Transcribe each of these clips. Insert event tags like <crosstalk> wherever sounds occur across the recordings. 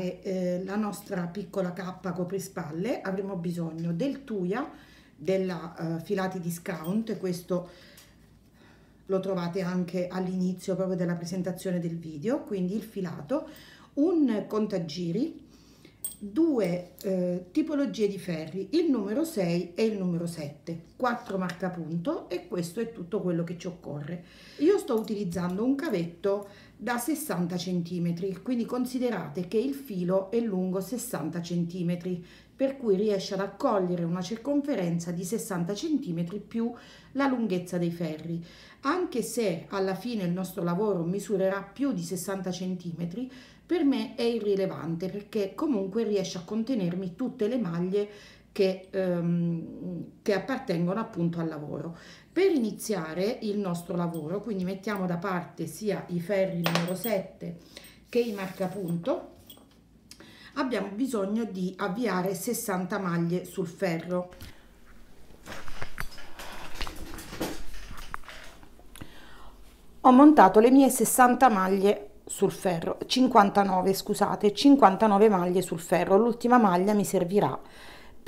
fare eh, la nostra piccola cappa coprispalle avremo bisogno del tuia, della eh, filati discount, questo lo trovate anche all'inizio proprio della presentazione del video, quindi il filato, un contagiri, due eh, tipologie di ferri, il numero 6 e il numero 7, 4 marcapunto e questo è tutto quello che ci occorre. Io sto utilizzando un cavetto da 60 cm, quindi considerate che il filo è lungo 60 cm, per cui riesce ad accogliere una circonferenza di 60 cm più la lunghezza dei ferri. Anche se alla fine il nostro lavoro misurerà più di 60 cm, per me è irrilevante perché comunque riesce a contenermi tutte le maglie che, ehm, che appartengono appunto al lavoro. Per iniziare il nostro lavoro, quindi mettiamo da parte sia i ferri numero 7 che i marcapunto, abbiamo bisogno di avviare 60 maglie sul ferro. Ho montato le mie 60 maglie sul ferro, 59 scusate, 59 maglie sul ferro, l'ultima maglia mi servirà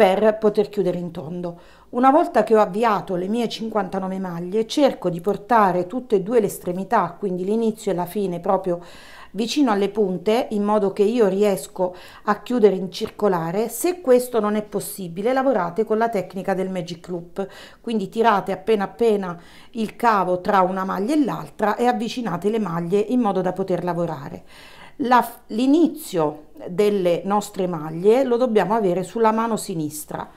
per poter chiudere in tondo. Una volta che ho avviato le mie 59 maglie cerco di portare tutte e due le estremità, quindi l'inizio e la fine proprio vicino alle punte in modo che io riesco a chiudere in circolare. Se questo non è possibile lavorate con la tecnica del magic loop, quindi tirate appena appena il cavo tra una maglia e l'altra e avvicinate le maglie in modo da poter lavorare l'inizio delle nostre maglie lo dobbiamo avere sulla mano sinistra.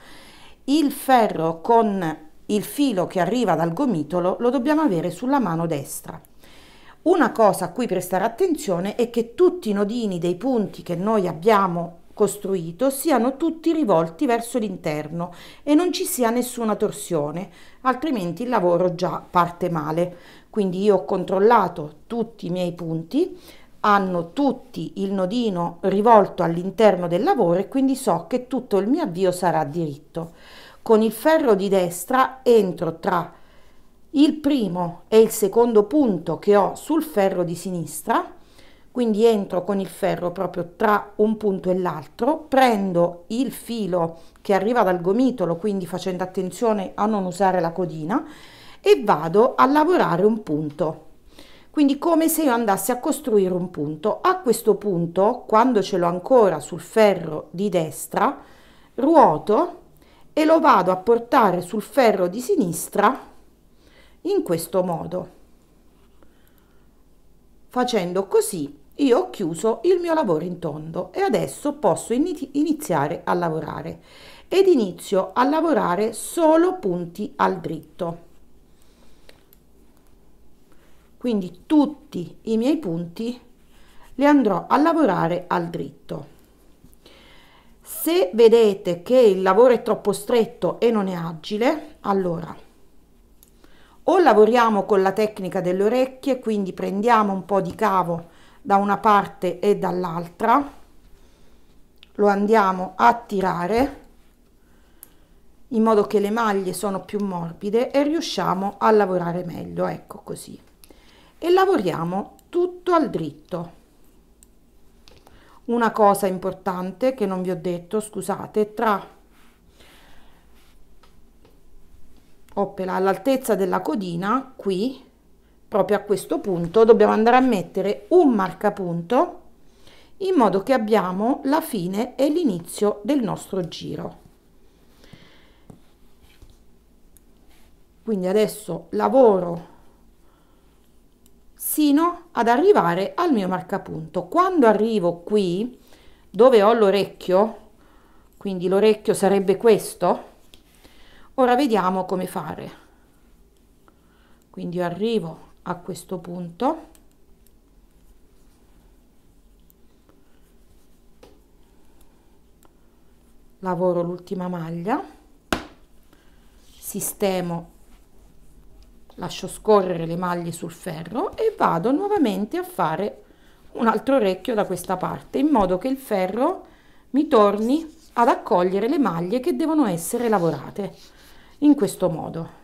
Il ferro con il filo che arriva dal gomitolo lo dobbiamo avere sulla mano destra. Una cosa a cui prestare attenzione è che tutti i nodini dei punti che noi abbiamo costruito siano tutti rivolti verso l'interno e non ci sia nessuna torsione, altrimenti il lavoro già parte male. Quindi io ho controllato tutti i miei punti, hanno tutti il nodino rivolto all'interno del lavoro e quindi so che tutto il mio avvio sarà diritto. Con il ferro di destra entro tra il primo e il secondo punto che ho sul ferro di sinistra, quindi entro con il ferro proprio tra un punto e l'altro, prendo il filo che arriva dal gomitolo, quindi facendo attenzione a non usare la codina, e vado a lavorare un punto quindi come se io andassi a costruire un punto. A questo punto, quando ce l'ho ancora sul ferro di destra, ruoto e lo vado a portare sul ferro di sinistra in questo modo. Facendo così io ho chiuso il mio lavoro in tondo e adesso posso iniziare a lavorare ed inizio a lavorare solo punti al dritto. Quindi tutti i miei punti li andrò a lavorare al dritto. Se vedete che il lavoro è troppo stretto e non è agile, allora o lavoriamo con la tecnica delle orecchie, quindi prendiamo un po' di cavo da una parte e dall'altra, lo andiamo a tirare in modo che le maglie sono più morbide e riusciamo a lavorare meglio, ecco così e lavoriamo tutto al dritto una cosa importante che non vi ho detto scusate tra all'altezza della codina qui proprio a questo punto dobbiamo andare a mettere un marcapunto in modo che abbiamo la fine e l'inizio del nostro giro quindi adesso lavoro sino ad arrivare al mio marcapunto. Quando arrivo qui, dove ho l'orecchio, quindi l'orecchio sarebbe questo, ora vediamo come fare. Quindi arrivo a questo punto, lavoro l'ultima maglia, sistemo lascio scorrere le maglie sul ferro e vado nuovamente a fare un altro orecchio da questa parte in modo che il ferro mi torni ad accogliere le maglie che devono essere lavorate in questo modo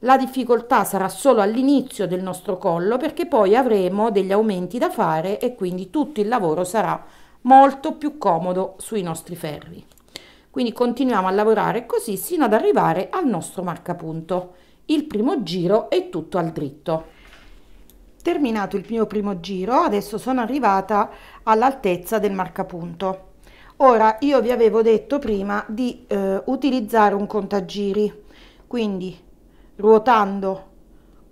la difficoltà sarà solo all'inizio del nostro collo perché poi avremo degli aumenti da fare e quindi tutto il lavoro sarà molto più comodo sui nostri ferri quindi continuiamo a lavorare così sino ad arrivare al nostro marcapunto il primo giro è tutto al dritto. Terminato il mio primo giro, adesso sono arrivata all'altezza del marcapunto. Ora, io vi avevo detto prima di eh, utilizzare un contagiri, quindi ruotando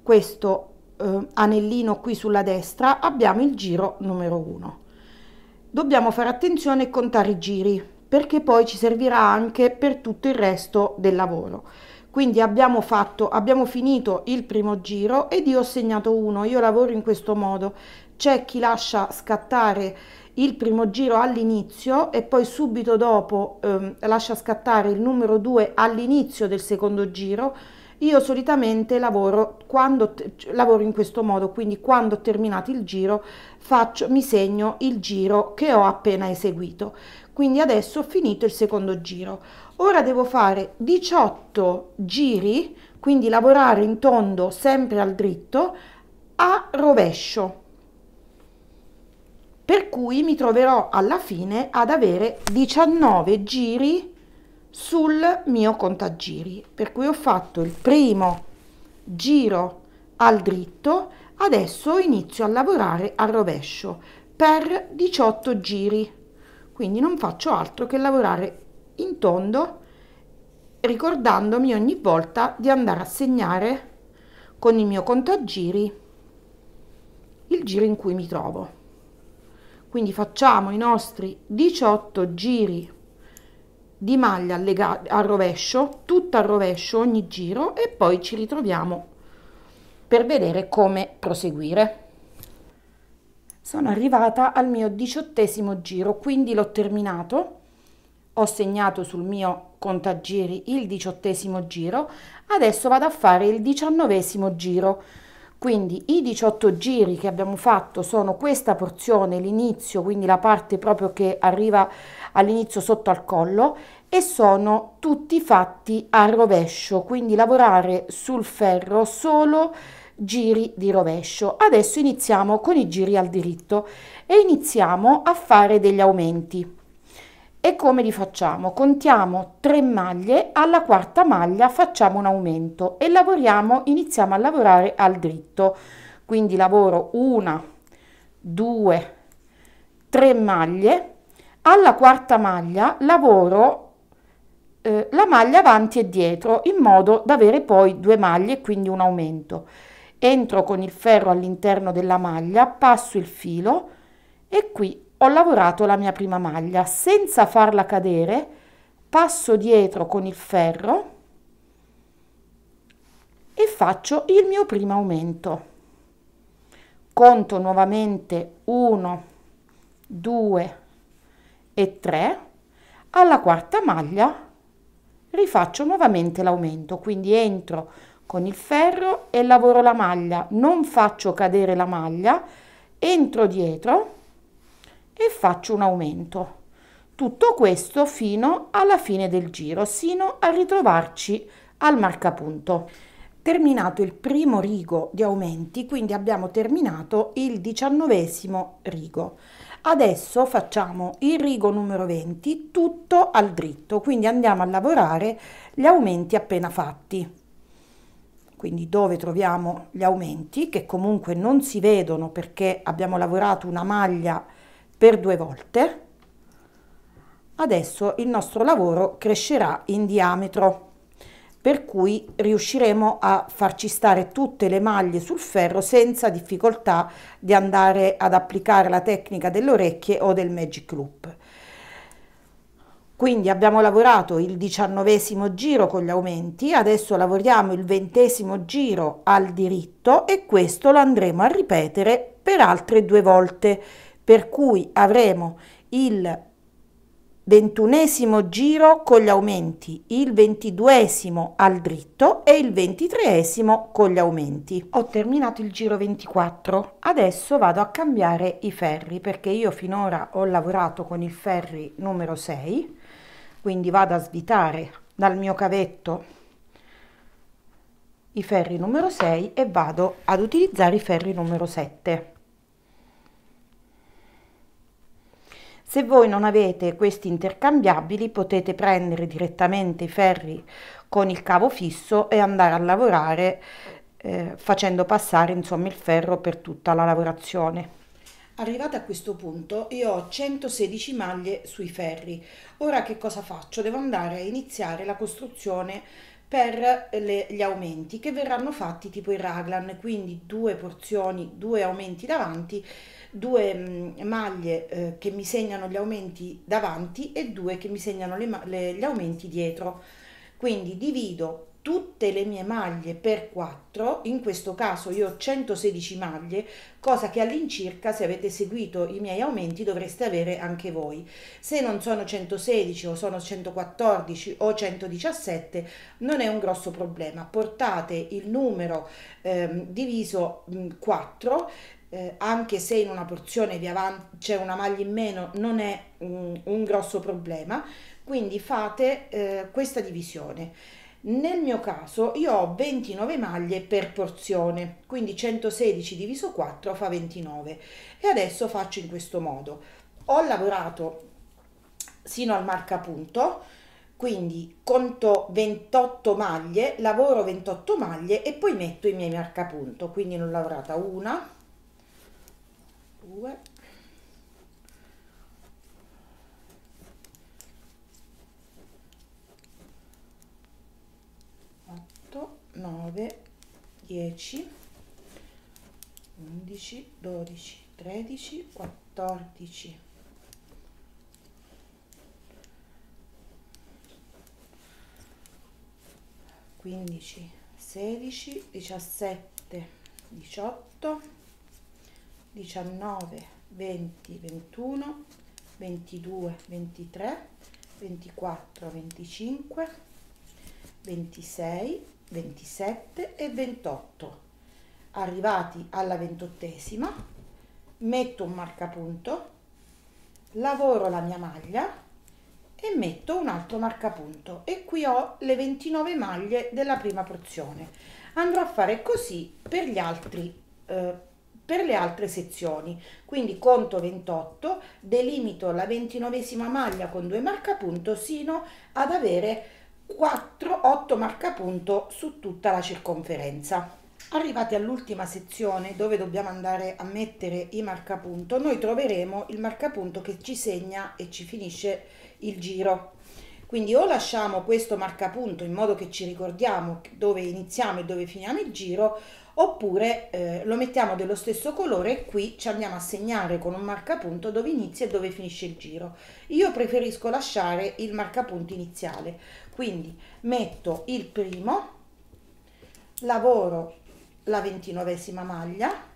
questo eh, anellino qui sulla destra abbiamo il giro numero 1. Dobbiamo fare attenzione e contare i giri, perché poi ci servirà anche per tutto il resto del lavoro quindi abbiamo fatto abbiamo finito il primo giro ed io ho segnato uno io lavoro in questo modo c'è chi lascia scattare il primo giro all'inizio e poi subito dopo ehm, lascia scattare il numero 2 all'inizio del secondo giro io solitamente lavoro quando lavoro in questo modo quindi quando ho terminato il giro faccio mi segno il giro che ho appena eseguito quindi adesso ho finito il secondo giro Ora devo fare 18 giri, quindi lavorare in tondo sempre al dritto, a rovescio. Per cui mi troverò alla fine ad avere 19 giri sul mio contagiri. Per cui ho fatto il primo giro al dritto, adesso inizio a lavorare al rovescio per 18 giri. Quindi non faccio altro che lavorare in tondo ricordandomi ogni volta di andare a segnare con il mio contagiri il giro in cui mi trovo. Quindi facciamo i nostri 18 giri di maglia legata al rovescio, tutta al rovescio ogni giro e poi ci ritroviamo per vedere come proseguire. Sono arrivata al mio diciottesimo giro, quindi l'ho terminato ho segnato sul mio contagiri il diciottesimo giro, adesso vado a fare il diciannovesimo giro. Quindi i 18 giri che abbiamo fatto sono questa porzione, l'inizio, quindi la parte proprio che arriva all'inizio sotto al collo e sono tutti fatti a rovescio, quindi lavorare sul ferro solo giri di rovescio. Adesso iniziamo con i giri al diritto e iniziamo a fare degli aumenti. E come li facciamo? Contiamo 3 maglie, alla quarta maglia facciamo un aumento e lavoriamo, iniziamo a lavorare al dritto. Quindi lavoro una, due, tre maglie, alla quarta maglia lavoro eh, la maglia avanti e dietro in modo da avere poi due maglie e quindi un aumento. Entro con il ferro all'interno della maglia, passo il filo e qui ho lavorato la mia prima maglia senza farla cadere, passo dietro con il ferro e faccio il mio primo aumento. Conto nuovamente 1, 2 e 3. Alla quarta maglia rifaccio nuovamente l'aumento, quindi entro con il ferro e lavoro la maglia, non faccio cadere la maglia, entro dietro e faccio un aumento. Tutto questo fino alla fine del giro, sino a ritrovarci al marcapunto. Terminato il primo rigo di aumenti, quindi abbiamo terminato il diciannovesimo rigo. Adesso facciamo il rigo numero 20 tutto al dritto, quindi andiamo a lavorare gli aumenti appena fatti. Quindi dove troviamo gli aumenti, che comunque non si vedono perché abbiamo lavorato una maglia per due volte adesso il nostro lavoro crescerà in diametro per cui riusciremo a farci stare tutte le maglie sul ferro senza difficoltà di andare ad applicare la tecnica delle orecchie o del magic loop. Quindi abbiamo lavorato il diciannovesimo giro con gli aumenti, adesso lavoriamo il ventesimo giro al diritto e questo lo andremo a ripetere per altre due volte per cui avremo il ventunesimo giro con gli aumenti, il ventiduesimo al dritto e il ventitreesimo con gli aumenti. Ho terminato il giro 24, adesso vado a cambiare i ferri perché io finora ho lavorato con il ferri numero 6, quindi vado a svitare dal mio cavetto i ferri numero 6 e vado ad utilizzare i ferri numero 7. Se voi non avete questi intercambiabili potete prendere direttamente i ferri con il cavo fisso e andare a lavorare eh, facendo passare insomma il ferro per tutta la lavorazione. Arrivata a questo punto io ho 116 maglie sui ferri. Ora che cosa faccio? Devo andare a iniziare la costruzione per le, gli aumenti che verranno fatti tipo i raglan, quindi due porzioni, due aumenti davanti due mm, maglie eh, che mi segnano gli aumenti davanti e due che mi segnano le, le, gli aumenti dietro. Quindi divido tutte le mie maglie per 4, in questo caso io ho 116 maglie, cosa che all'incirca se avete seguito i miei aumenti dovreste avere anche voi. Se non sono 116 o sono 114 o 117 non è un grosso problema, portate il numero ehm, diviso 4 mm, eh, anche se in una porzione vi avanti c'è una maglia in meno, non è un, un grosso problema. Quindi fate eh, questa divisione. Nel mio caso io ho 29 maglie per porzione, quindi 116 diviso 4 fa 29 e adesso faccio in questo modo. Ho lavorato sino al marcapunto, quindi conto 28 maglie, lavoro 28 maglie e poi metto i miei marcapunto, quindi ne ho lavorata una, 2 8 9 10 11 12 13 14 15 16 17 18 19, 20, 21, 22, 23, 24, 25, 26, 27 e 28. Arrivati alla ventottesima, metto un marcapunto, lavoro la mia maglia e metto un altro marcapunto e qui ho le 29 maglie della prima porzione. Andrò a fare così per gli altri eh, per le altre sezioni. Quindi conto 28, delimito la 29 maglia con 2 marcapunto sino ad avere 4, 8 marcapunto su tutta la circonferenza. Arrivati all'ultima sezione dove dobbiamo andare a mettere i marcapunto, noi troveremo il marcapunto che ci segna e ci finisce il giro. Quindi o lasciamo questo marcapunto in modo che ci ricordiamo dove iniziamo e dove finiamo il giro, oppure eh, lo mettiamo dello stesso colore e qui ci andiamo a segnare con un marcapunto dove inizia e dove finisce il giro. Io preferisco lasciare il marcapunto iniziale, quindi metto il primo, lavoro la ventinovesima maglia,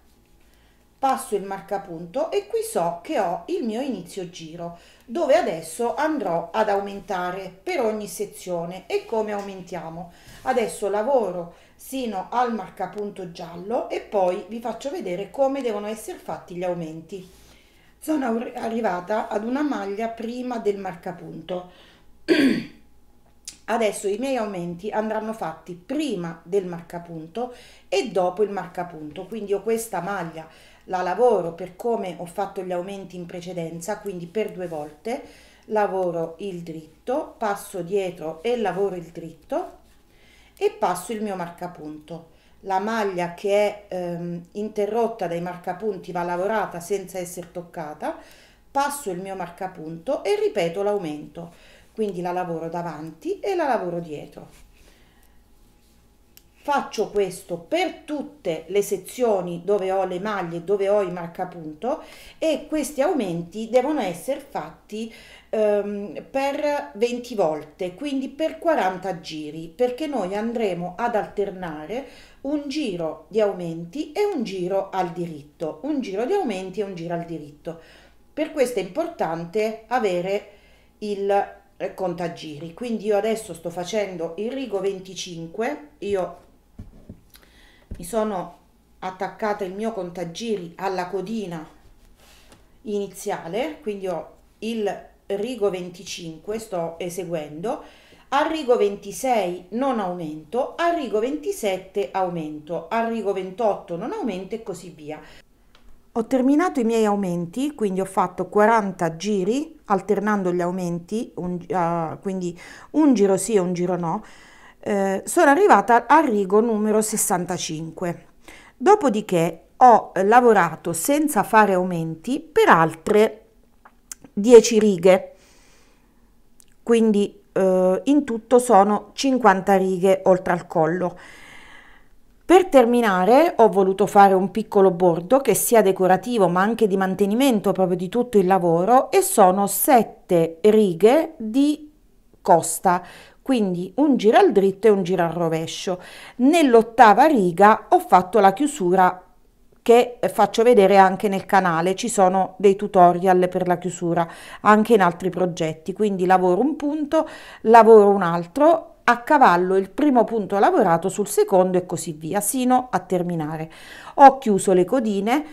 passo il marcapunto e qui so che ho il mio inizio giro dove adesso andrò ad aumentare per ogni sezione e come aumentiamo adesso lavoro sino al marcapunto giallo e poi vi faccio vedere come devono essere fatti gli aumenti. Sono arrivata ad una maglia prima del marcapunto. <clears throat> Adesso i miei aumenti andranno fatti prima del marcapunto e dopo il marcapunto, quindi ho questa maglia la lavoro per come ho fatto gli aumenti in precedenza, quindi per due volte lavoro il dritto, passo dietro e lavoro il dritto e passo il mio marcapunto. La maglia che è ehm, interrotta dai marcapunti va lavorata senza essere toccata, passo il mio marcapunto e ripeto l'aumento. Quindi la lavoro davanti e la lavoro dietro faccio questo per tutte le sezioni dove ho le maglie, dove ho i marcapunto e questi aumenti devono essere fatti ehm, per 20 volte, quindi per 40 giri, perché noi andremo ad alternare un giro di aumenti e un giro al diritto, un giro di aumenti e un giro al diritto. Per questo è importante avere il contagiri quindi io adesso sto facendo il rigo 25 io mi sono attaccata il mio contagiri alla codina iniziale, quindi ho il rigo 25, sto eseguendo, al rigo 26 non aumento, al rigo 27 aumento, al rigo 28 non aumento e così via. Ho terminato i miei aumenti, quindi ho fatto 40 giri alternando gli aumenti, un, uh, quindi un giro sì e un giro no, eh, sono arrivata al rigo numero 65. Dopodiché ho lavorato senza fare aumenti per altre 10 righe, quindi eh, in tutto sono 50 righe oltre al collo. Per terminare ho voluto fare un piccolo bordo che sia decorativo ma anche di mantenimento proprio di tutto il lavoro e sono 7 righe di costa, quindi un giro al dritto e un giro al rovescio. Nell'ottava riga ho fatto la chiusura che faccio vedere anche nel canale, ci sono dei tutorial per la chiusura anche in altri progetti, quindi lavoro un punto, lavoro un altro, a cavallo il primo punto lavorato sul secondo e così via, sino a terminare. Ho chiuso le codine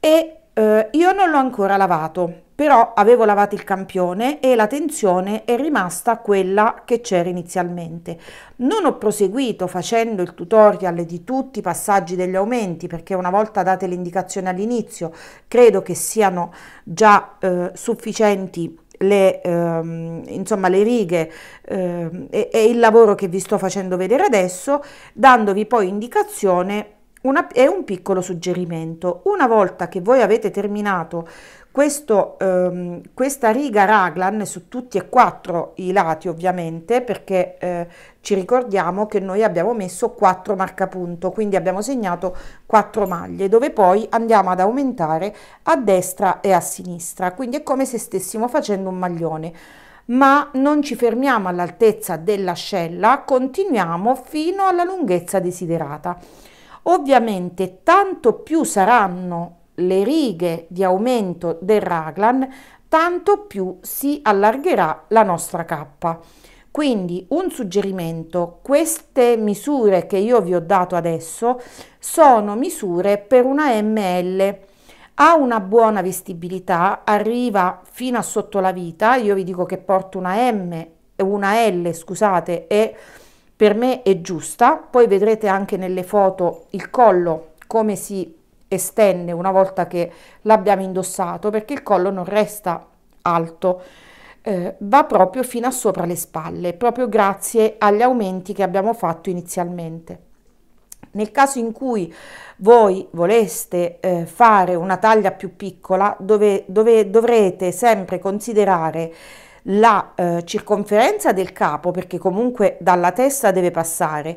e eh, io non l'ho ancora lavato, però avevo lavato il campione e la tensione è rimasta quella che c'era inizialmente. Non ho proseguito facendo il tutorial di tutti i passaggi degli aumenti perché una volta date le indicazioni all'inizio credo che siano già eh, sufficienti le, ehm, insomma, le righe ehm, e, e il lavoro che vi sto facendo vedere adesso, dandovi poi indicazione una, è un piccolo suggerimento. Una volta che voi avete terminato questo, ehm, questa riga raglan su tutti e quattro i lati ovviamente perché eh, ci ricordiamo che noi abbiamo messo 4 marcapunto quindi abbiamo segnato 4 maglie dove poi andiamo ad aumentare a destra e a sinistra quindi è come se stessimo facendo un maglione ma non ci fermiamo all'altezza dell'ascella continuiamo fino alla lunghezza desiderata ovviamente tanto più saranno le righe di aumento del raglan, tanto più si allargherà la nostra cappa. Quindi un suggerimento, queste misure che io vi ho dato adesso sono misure per una ml. Ha una buona vestibilità, arriva fino a sotto la vita, io vi dico che porto una M, una L scusate e per me è giusta, poi vedrete anche nelle foto il collo come si estende una volta che l'abbiamo indossato perché il collo non resta alto, eh, va proprio fino a sopra le spalle, proprio grazie agli aumenti che abbiamo fatto inizialmente. Nel caso in cui voi voleste eh, fare una taglia più piccola, dove, dove dovrete sempre considerare la eh, circonferenza del capo, perché comunque dalla testa deve passare,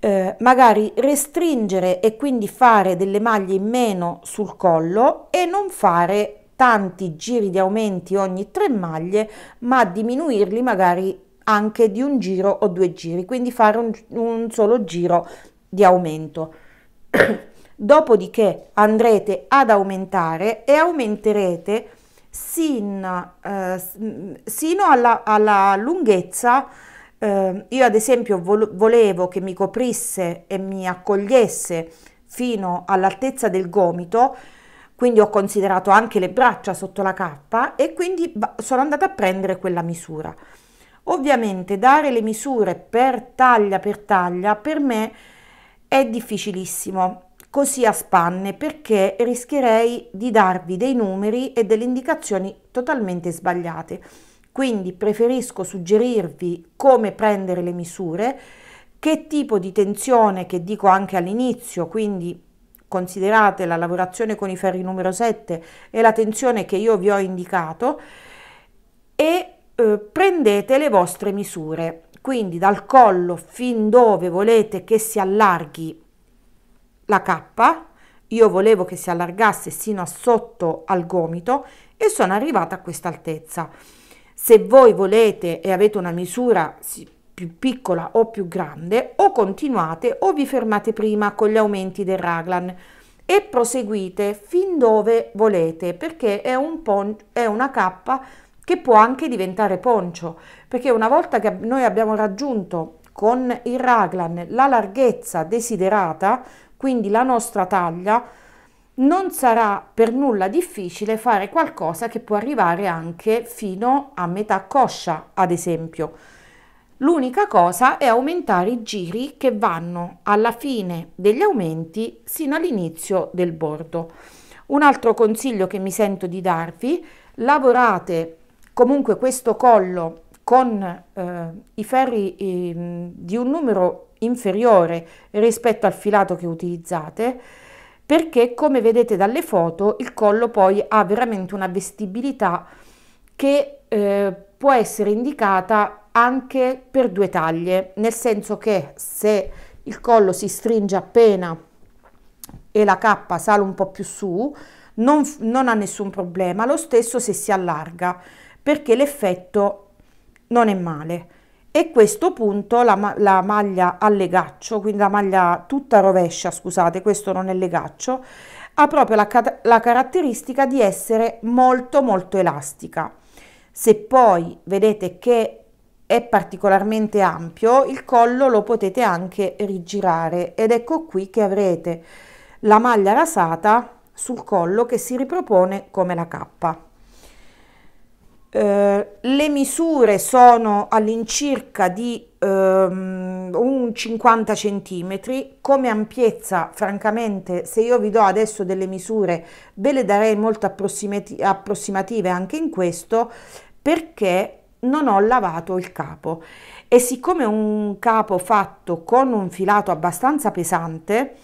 eh, magari restringere e quindi fare delle maglie in meno sul collo e non fare tanti giri di aumenti ogni tre maglie ma diminuirli magari anche di un giro o due giri quindi fare un, un solo giro di aumento <clears throat> dopodiché andrete ad aumentare e aumenterete sin, eh, sino alla, alla lunghezza eh, io ad esempio vol- volevo che mi coprisse e mi accogliesse fino all'altezza del gomito, quindi ho considerato anche le braccia sotto la cappa e quindi sono andata a prendere quella misura. Ovviamente dare le misure per taglia per taglia per me è difficilissimo, così a spanne, perché rischierei di darvi dei numeri e delle indicazioni totalmente sbagliate quindi preferisco suggerirvi come prendere le misure, che tipo di tensione che dico anche all'inizio, quindi considerate la lavorazione con i ferri numero 7 e la tensione che io vi ho indicato e eh, prendete le vostre misure, quindi dal collo fin dove volete che si allarghi la cappa, io volevo che si allargasse sino a sotto al gomito e sono arrivata a questa altezza se voi volete e avete una misura più piccola o più grande, o continuate o vi fermate prima con gli aumenti del raglan e proseguite fin dove volete perché è, un pon- è una cappa che può anche diventare poncio perché una volta che noi abbiamo raggiunto con il raglan la larghezza desiderata quindi la nostra taglia non sarà per nulla difficile fare qualcosa che può arrivare anche fino a metà coscia, ad esempio. L'unica cosa è aumentare i giri che vanno alla fine degli aumenti sino all'inizio del bordo. Un altro consiglio che mi sento di darvi, lavorate comunque questo collo con eh, i ferri eh, di un numero inferiore rispetto al filato che utilizzate, perché come vedete dalle foto il collo poi ha veramente una vestibilità che eh, può essere indicata anche per due taglie, nel senso che se il collo si stringe appena e la cappa sale un po' più su, non, non ha nessun problema, lo stesso se si allarga, perché l'effetto non è male e questo punto la, la, maglia a legaccio, quindi la maglia tutta rovescia, scusate, questo non è legaccio, ha proprio la, la caratteristica di essere molto molto elastica. Se poi vedete che è particolarmente ampio, il collo lo potete anche rigirare ed ecco qui che avrete la maglia rasata sul collo che si ripropone come la cappa. Eh, le misure sono all'incirca di ehm, un 50 centimetri come ampiezza francamente se io vi do adesso delle misure ve le darei molto approssimati approssimative anche in questo perché non ho lavato il capo e siccome è un capo fatto con un filato abbastanza pesante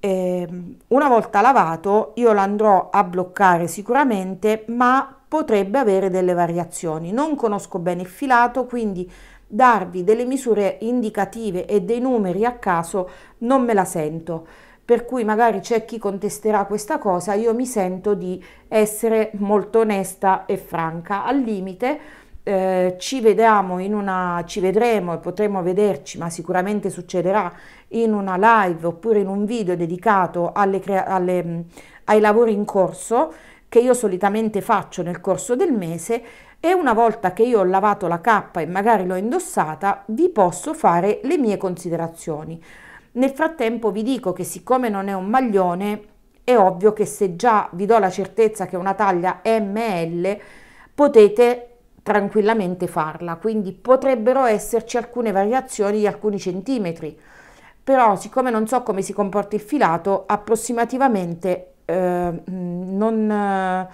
ehm, una volta lavato io lo andrò a bloccare sicuramente ma potrebbe avere delle variazioni. Non conosco bene il filato, quindi darvi delle misure indicative e dei numeri a caso non me la sento. Per cui magari c'è chi contesterà questa cosa, io mi sento di essere molto onesta e franca. Al limite eh, ci vediamo in una ci vedremo e potremo vederci, ma sicuramente succederà in una live oppure in un video dedicato alle, alle, ai lavori in corso che io solitamente faccio nel corso del mese e una volta che io ho lavato la cappa e magari l'ho indossata vi posso fare le mie considerazioni. Nel frattempo vi dico che siccome non è un maglione è ovvio che se già vi do la certezza che è una taglia ML potete tranquillamente farla, quindi potrebbero esserci alcune variazioni di alcuni centimetri, però siccome non so come si comporta il filato, approssimativamente eh, non,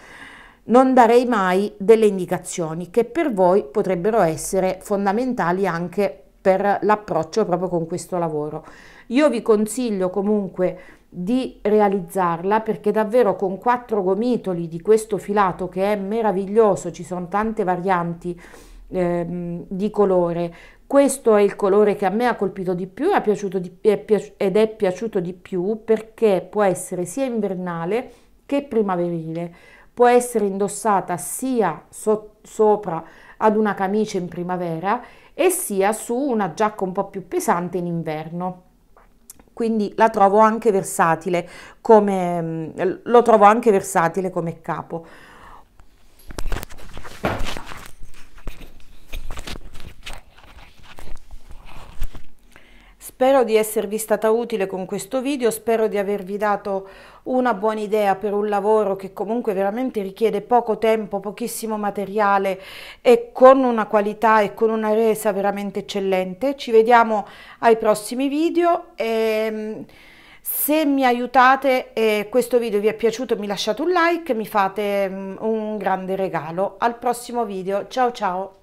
non darei mai delle indicazioni che per voi potrebbero essere fondamentali anche per l'approccio proprio con questo lavoro. Io vi consiglio comunque di realizzarla perché davvero con quattro gomitoli di questo filato che è meraviglioso, ci sono tante varianti eh, di colore, questo è il colore che a me ha colpito di più, è di, è piaci, ed è piaciuto di più perché può essere sia invernale che primaverile. Può essere indossata sia so, sopra ad una camicia in primavera e sia su una giacca un po' più pesante in inverno quindi la trovo anche versatile come, lo trovo anche versatile come capo. Spero di esservi stata utile con questo video, spero di avervi dato una buona idea per un lavoro che comunque veramente richiede poco tempo, pochissimo materiale e con una qualità e con una resa veramente eccellente. Ci vediamo ai prossimi video e mm, se mi aiutate e questo video vi è piaciuto mi lasciate un like, mi fate mm, un grande regalo. Al prossimo video, ciao ciao!